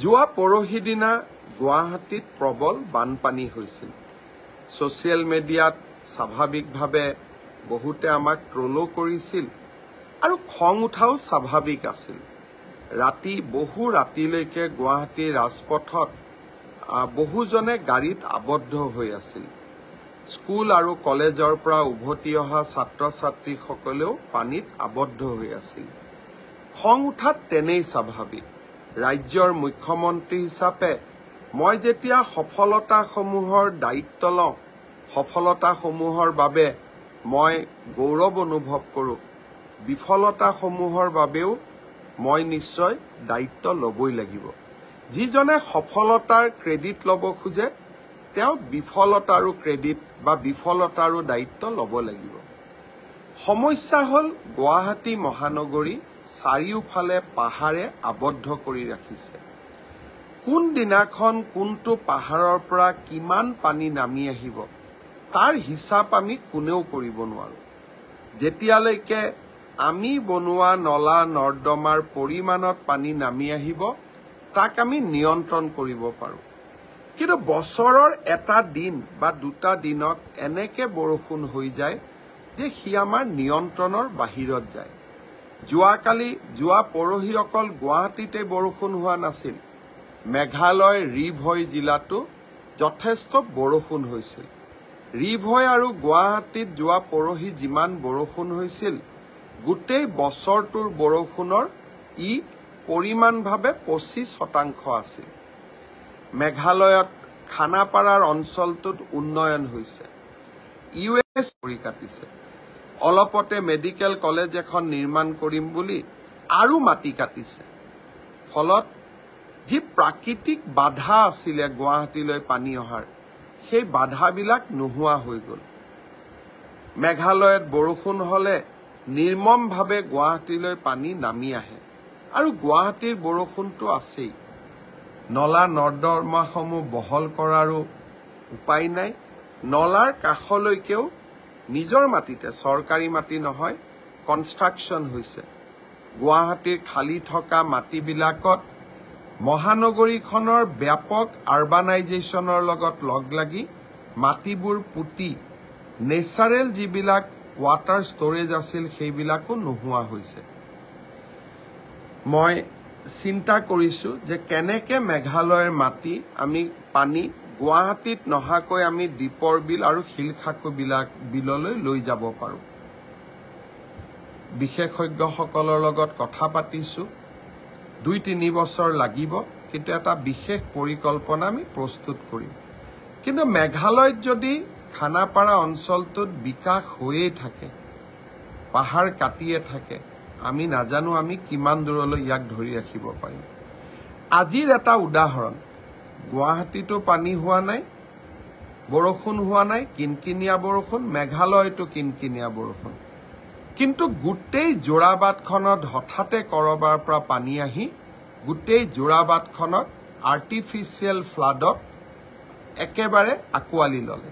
যোৱা পৰহি দিনা গুৱাহাটীত প্ৰবল বানপানী হৈছিল ছ'চিয়েল মিডিয়াত স্বাভাৱিকভাৱে বহুতে আমাক ট্ৰলো কৰিছিল আৰু খং উঠাও স্বাভাৱিক আছিল ৰাতি বহু ৰাতিলৈকে গুৱাহাটীৰ ৰাজপথত বহুজনে গাড়ীত আবদ্ধ হৈ আছিল স্কুল আৰু কলেজৰ পৰা উভতি অহা ছাত্ৰ ছাত্ৰীসকলেও পানীত আবদ্ধ হৈ আছিল খং উঠাত তেনেই স্বাভাৱিক ৰাজ্যৰ মুখ্যমন্ত্ৰী হিচাপে মই যেতিয়া সফলতাসমূহৰ দায়িত্ব লওঁ সফলতাসমূহৰ বাবে মই গৌৰৱ অনুভৱ কৰোঁ বিফলতাসমূহৰ বাবেও মই নিশ্চয় দায়িত্ব ল'বই লাগিব যিজনে সফলতাৰ ক্ৰেডিট ল'ব খোজে তেওঁ বিফলতাৰো ক্ৰেডিট বা বিফলতাৰো দায়িত্ব ল'ব লাগিব সমস্যা হ'ল গুৱাহাটী মহানগৰী চাৰিওফালে পাহাৰে আবদ্ধ কৰি ৰাখিছে কোন দিনাখন কোনটো পাহাৰৰ পৰা কিমান পানী নামি আহিব তাৰ হিচাপ আমি কোনেও কৰিব নোৱাৰোঁ যেতিয়ালৈকে আমি বনোৱা নলা নৰ্দমাৰ পৰিমাণত পানী নামি আহিব তাক আমি নিয়ন্ত্ৰণ কৰিব পাৰোঁ কিন্তু বছৰৰ এটা দিন বা দুটা দিনত এনেকৈ বৰষুণ হৈ যায় যে সি আমাৰ নিয়ন্ত্ৰণৰ বাহিৰত যায় যোৱাকালি যোৱা পৰহিৰ অকল গুৱাহাটীতে বৰষুণ হোৱা নাছিল মেঘালয় ৰিভয় জিলাতো যথেষ্ট বৰষুণ হৈছিল ৰিভয় আৰু গুৱাহাটীত যোৱা পৰহি যিমান বৰষুণ হৈছিল গোটেই বছৰটোৰ বৰষুণৰ ই পৰিমাণভাৱে পঁচিছ শতাংশ আছিল মেঘালয়ত খানাপাৰাৰ অঞ্চলটোত উন্নয়ন হৈছে ইউ পৰি কাটিছে অলপতে মেডিকেল কলেজ এখন নিৰ্মাণ কৰিম বুলি আৰু মাটি কাটিছে ফলত যি প্ৰাকৃতিক বাধা আছিলে গুৱাহাটীলৈ পানী অহাৰ সেই বাধাবিলাক নোহোৱা হৈ গ'ল মেঘালয়ত বৰষুণ হ'লে নিৰ্মমভাৱে গুৱাহাটীলৈ পানী নামি আহে আৰু গুৱাহাটীৰ বৰষুণটো আছেই নলা নৰ্দমাসমূহ বহল কৰাৰো উপায় নাই নলাৰ কাষলৈকেও নিজৰ মাটিতে চৰকাৰী মাটি নহয় কনষ্ট্ৰাকশ্যন হৈছে গুৱাহাটীৰ খালী থকা মাটিবিলাকত মহানগৰীখনৰ ব্যাপক আৰ্বানাইজেশ্যনৰ লগত লগ লাগি মাটিবোৰ পুতি নেচাৰেল যিবিলাক ৱাটাৰ ষ্ট'ৰেজ আছিল সেইবিলাকো নোহোৱা হৈছে মই চিন্তা কৰিছোঁ যে কেনেকৈ মেঘালয়ৰ মাটি আমি পানী গুৱাহাটীত নহাকৈ আমি দীপৰ বিল আৰু বিলাক বিললৈ লৈ যাব পাৰোঁ বিশেষজ্ঞসকলৰ লগত কথা পাতিছোঁ দুই তিনি বছৰ লাগিব কিন্তু এটা বিশেষ পৰিকল্পনা আমি প্ৰস্তুত কৰিম কিন্তু মেঘালয়ত যদি খানাপাৰা অঞ্চলটোত বিকাশ হৈয়ে থাকে পাহাৰ কাটিয়ে থাকে আমি নাজানো আমি কিমান দূৰলৈ ইয়াক ধৰি ৰাখিব পাৰিম আজিৰ এটা উদাহৰণ গুৱাহাটীতো পানী হোৱা নাই বৰষুণ হোৱা নাই কিনকিনীয়া বৰষুণ মেঘালয়তো কিনকিনীয়া বৰষুণ কিন্তু গোটেই যোৰাবাটখনত হঠাতে কৰবাৰ পৰা পানী আহি গোটেই যোৰাবাটখনক আৰ্টিফিচিয়েল ফ্লাডত একেবাৰে আঁকোৱালি ল'লে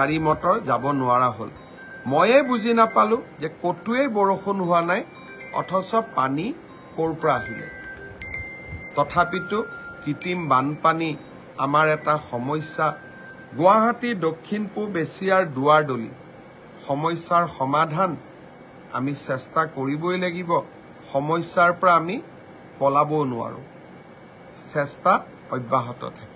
গাড়ী মটৰ যাব নোৱাৰা হ'ল ময়ে বুজি নাপালোঁ যে ক'তোৱেই বৰষুণ হোৱা নাই অথচ পানী ক'ৰ পৰা আহিলে তথাপিতো কৃত্ৰিম বানপানী আমাৰ এটা সমস্যা গুৱাহাটী দক্ষিণ পূব এছিয়াৰ দুৱাৰদলি সমস্যাৰ সমাধান আমি চেষ্টা কৰিবই লাগিব সমস্যাৰ পৰা আমি পলাবও নোৱাৰোঁ চেষ্টা অব্যাহত থাকে